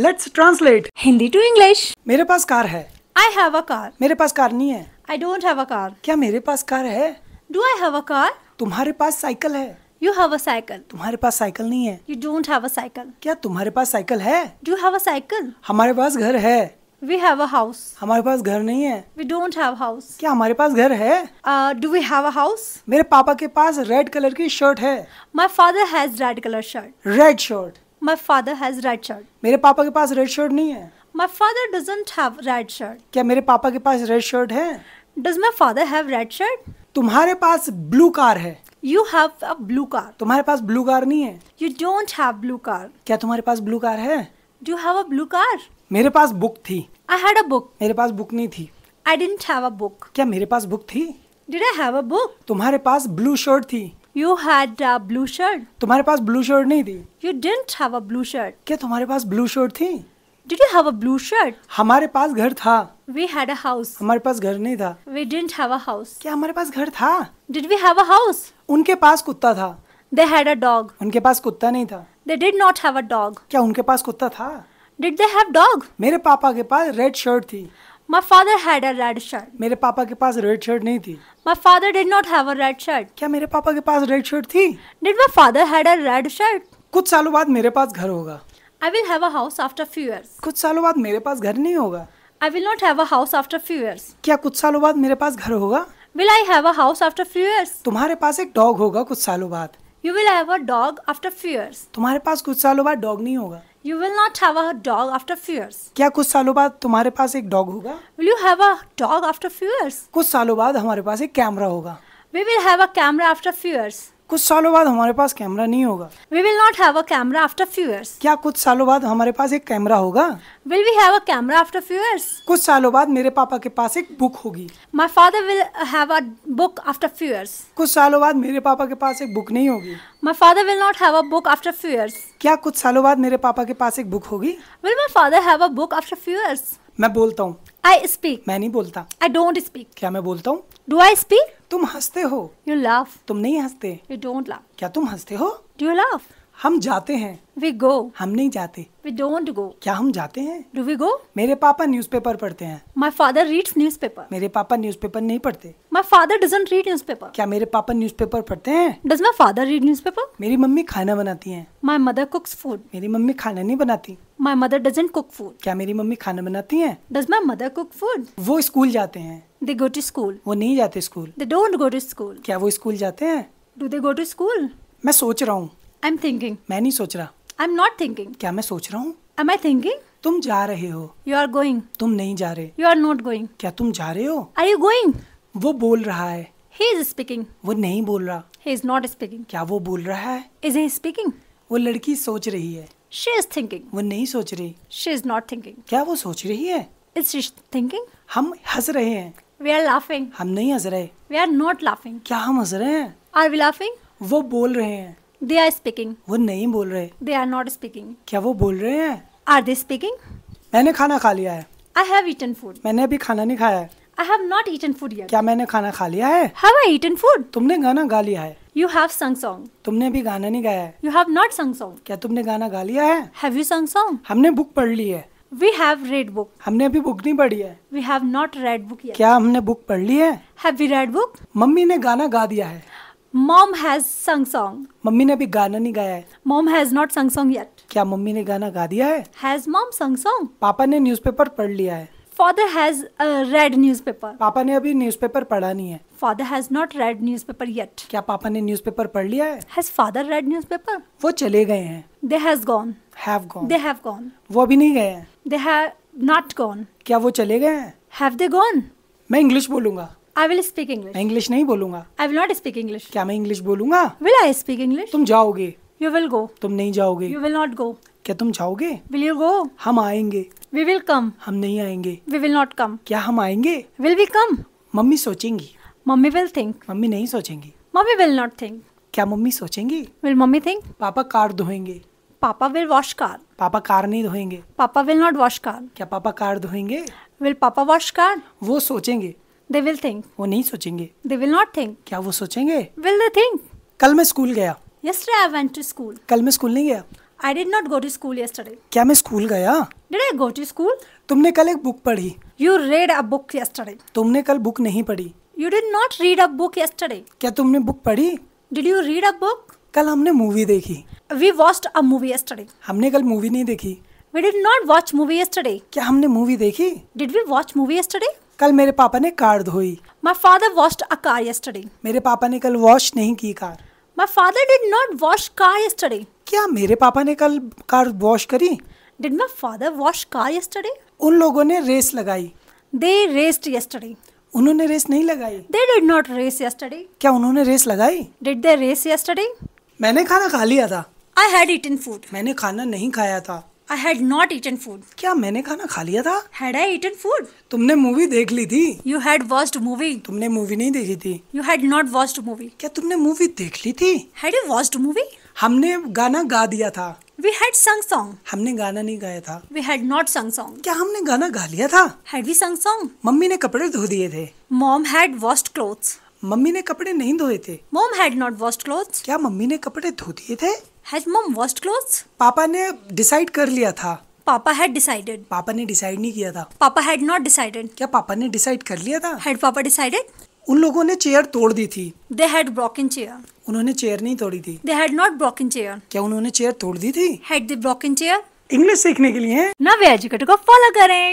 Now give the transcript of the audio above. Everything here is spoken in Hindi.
Let's translate Hindi to English मेरे पास कार है आई हैव अ कार मेरे पास कार नहीं है I don't have a car क्या मेरे पास कार है do I have a car तुम्हारे पास साइकिल है यू हैव अ साइकिल तुम्हारे पास साइकिल नहीं है you don't have a cycle क्या तुम्हारे पास साइकिल है डू हैव अ साइकिल हमारे पास घर है वी हैव अ हाउस हमारे पास घर नहीं है वी डोंट हैव हाउस क्या हमारे पास घर है do we have a house मेरे पापा के पास रेड कलर की शर्ट है my father has red colour shirt red shirt my father has red shirt मेरे पापा के पास रेड शर्ट नहीं है my father doesn't have red shirt क्या मेरे पापा के पास रेड शर्ट है does my father have red shirt तुम्हारे पास ब्लू कार है you have a blue car तुम्हारे पास ब्लू कार नहीं है you don't have blue car क्या तुम्हारे पास ब्लू कार है do have a blue car मेरे पास बुक थी आई हैड अ बुक मेरे पास बुक नहीं थी I didn't have a book क्या मेरे पास बुक थी did I have a book तुम्हारे पास ब्लू शर्ट थी यू हैड ब्लू शर्ट तुम्हारे पास ब्लू शर्ट नहीं थी you didn't have a blue shirt क्या तुम्हारे पास ब्लू शर्ट थी did you have a blue shirt हमारे पास घर था वी हैड अ हाउस हमारे पास घर नहीं था we didn't have a house क्या हमारे पास घर था did we have a house उनके पास कुत्ता था दे हैड अ डॉग उनके पास कुत्ता नहीं था they did not have a dog क्या उनके पास कुत्ता था डिड दे हैव डॉग मेरे पापा के पास रेड शर्ट थी my father had a red shirt मेरे पापा के पास रेड शर्ट नहीं थी my father did not have red shirt क्या मेरे पापा के पास रेड शर्ट थी did my father had a red shirt कुछ सालों बाद मेरे पास घर होगा I will have a house after few years कुछ सालों बाद मेरे पास घर नहीं होगा I will not have a house after few years क्या कुछ सालों बाद मेरे पास घर होगा will I have a house after few years तुम्हारे पास एक डॉग होगा कुछ सालों बाद you will have a dog after few years तुम्हारे पास कुछ सालों बाद डॉग नहीं होगा you will not have dog after few years क्या कुछ सालों बाद तुम्हारे पास एक डॉग होगा will you have a dog after few years कुछ सालों बाद हमारे पास एक कैमरा होगा we will have a camera after few years कुछ सालों बाद हमारे पास कैमरा नहीं होगा we will not have a camera after few years क्या कुछ सालों बाद हमारे पास एक कैमरा होगा will we have a camera after few years कुछ सालों बाद मेरे पापा के पास एक बुक होगी my father will have a book after few years कुछ सालों बाद मेरे पापा के पास एक बुक नहीं होगी my father will not have a book after few years क्या कुछ सालों बाद मेरे पापा के पास एक बुक होगी will my father have a book after few years मैं बोलता हूँ आई स्पीक मैं नहीं बोलता आई डोंट स्पीक क्या मैं बोलता हूँ डू आई स्पीक तुम हंसते हो यू लाफ तुम नहीं हंसते यू डोंट लाफ क्या तुम हंसते हो डू यू लाफ हम जाते हैं वी गो हम नहीं जाते वी डोंट गो क्या हम जाते हैं डू वी गो मेरे पापा न्यूज़पेपर पढ़ते हैं माई फादर रीड्स न्यूज़पेपर मेरे पापा न्यूज़पेपर नहीं पढ़ते my father doesn't read newspaper क्या मेरे पापा न्यूज़पेपर पढ़ते हैं does my father read newspaper मेरी मम्मी खाना बनाती है माई मदर कुक्स फूड मेरी मम्मी खाना नहीं बनाती my mother doesn't cook food क्या मेरी मम्मी खाना बनाती है does my mother cook food वो स्कूल जाते हैं दे गो टू स्कूल वो नहीं जाते school they don't go to school क्या वो स्कूल जाते हैं do they go to school मैं सोच रहा हूँ आई एम थिंकिंग मैं नहीं सोच रहा आई एम नॉट थिंकिंग क्या मैं सोच रहा हूँ एम आई थिंकिंग तुम जा रहे हो यू आर गोइंग तुम नहीं जा रहे यू आर नॉट गोइंग क्या तुम जा रहे हो आर यू गोइंग वो बोल रहा है ही इज स्पीकिंग वो नहीं बोल रहा ही इज नॉट स्पीकिंग क्या वो बोल रहा है इज ही स्पीकिंग वो लड़की सोच रही है शी इज थिंकिंग वो नहीं सोच रही शी इज नॉट थिंकिंग क्या वो सोच रही है इज थिंकिंग हम हंस रहे हैं वी आर लाफिंग हम नहीं हंस रहे वी आर नॉट लाफिंग क्या हम हंस रहे हैं आर वी लाफिंग वो बोल रहे हैं दे आर स्पीकिंग वो नहीं बोल रहे दे आर नॉट स्पीकिंग क्या वो बोल रहे हैं आर दे स्पीकिंग मैंने खाना खा लिया है आई हैव ईटन फूड मैंने अभी खाना नहीं खाया है I have not eaten food yet क्या मैंने खाना खा लिया है हैव आई ईटन फूड तुमने गाना गा लिया है यू हैव संग सॉन्ग तुमने भी गाना नहीं गाया है you have not sung song क्या तुमने गाना गा लिया है हैव यू संग सॉन्ग हमने बुक पढ़ ली है वी हैव रेड बुक हमने अभी बुक नहीं पढ़ी है we have not read book क्या हमने बुक पढ़ ली है हैव वी रेड बुक मम्मी ने गाना गा दिया है मॉम हैज संग सॉन्ग मम्मी ने अभी गाना नहीं गाया है mom has not sung song yet क्या मम्मी ने गाना गा दिया है हैज मॉम संग सॉन्ग पापा ने न्यूज़पेपर पढ़ लिया है father has read news paper पापा ने अभी न्यूज पेपर पढ़ा नहीं है father has not read news paper yet क्या पापा ने न्यूज पेपर पढ़ लिया है has father read news paper वो चले गए हैं they has gone have gone they have gone वो अभी नहीं गए हैं दे हैव नॉट गॉन क्या वो चले गए हैं हैव दे गॉन मैं इंग्लिश बोलूंगा I will speak English English नहीं बोलूंगा I will not speak English क्या मैं इंग्लिश बोलूंगा विल आई स्पीक इंग्लिश तुम जाओगे यू विल गो तुम नहीं जाओगे यू विल नॉट गो क्या तुम जाओगे विल यू गो हम आएंगे वी विल कम हम नहीं आएंगे वी विल नॉट कम क्या हम आएंगे विल वी कम मम्मी सोचेंगी मम्मी विल थिंक मम्मी नहीं सोचेंगी मम्मी विल नॉट थिंक क्या मम्मी सोचेंगी विल मम्मी थिंक पापा कार धोएंगे पापा विल वॉश कार पापा कार नहीं धोएंगे पापा विल नॉट वॉश कार क्या पापा कार धोएंगे विल पापा वॉश कार वो सोचेंगे दे विल थिंक वो नहीं सोचेंगे दे विल नॉट थिंक क्या वो सोचेंगे विल दे थिंक कल मैं स्कूल गया yesterday I went to school कल मैं स्कूल नहीं गया I did not go to school yesterday क्या मैं स्कूल गया did I go to school तुमने कल एक बुक पढ़ी you read a book yesterday तुमने कल बुक नहीं पढ़ी you did not read a book yesterday क्या तुमने बुक पढ़ी did you read a book कल हमने मूवी देखी we watched a movie yesterday हमने कल मूवी नहीं देखी We did not watch movie yesterday. क्या हमने मूवी देखी did we watch movie yesterday कल मेरे पापा ने कार धोई my father washed a car yesterday मेरे पापा ने कल वॉश नहीं की car my father did not wash car yesterday क्या मेरे पापा ने कल कार वॉश करी did my father wash car yesterday उन लोगों ने रेस लगाई दे रेस्ट यस्टरडे उन्होंने रेस नहीं लगाई they did not race yesterday क्या उन्होंने रेस लगाई डिड दे रेस यस्टरडे मैंने खाना खा लिया था आई हैड इटन फूड मैंने खाना नहीं खाया था I had not eaten food क्या मैंने खाना खा लिया था हैड आई ईटन फूड तुमने मूवी देख ली थी यू हैड वॉस्ट मूवी तुमने मूवी नहीं देखी थी you had not watched movie क्या तुमने मूवी देख ली थी हैड यू वॉस्ट मूवी हमने गाना गा दिया था वी हैड संग सॉन्ग हमने गाना नहीं गाया था we had not sung song क्या हमने गाना गा लिया था हैड वी संग सॉन्ग मम्मी ने कपड़े धो दिए थे मॉम हैड वॉश्ड क्लोथ्स मम्मी ने कपड़े नहीं धोए थे mom had not washed clothes क्या मम्मी ने कपड़े धो दिए थे हैज मॉम वॉश्ड क्लोथ्स पापा ने डिसाइड कर लिया था पापा हैड डिसाइडेड पापा ने डिसाइड नहीं किया था पापा हैड नॉट डिसाइडेड क्या पापा ने डिसाइड कर लिया था हैड पापा डिसाइडेड उन लोगों ने चेयर तोड़ दी थी दे हैड ब्रोकन चेयर उन्होंने चेयर नहीं तोड़ी थी they had not broken chair क्या उन्होंने चेयर तोड़ दी थी had they broken chair English सीखने के लिए नवे एजुकेटर को फॉलो करें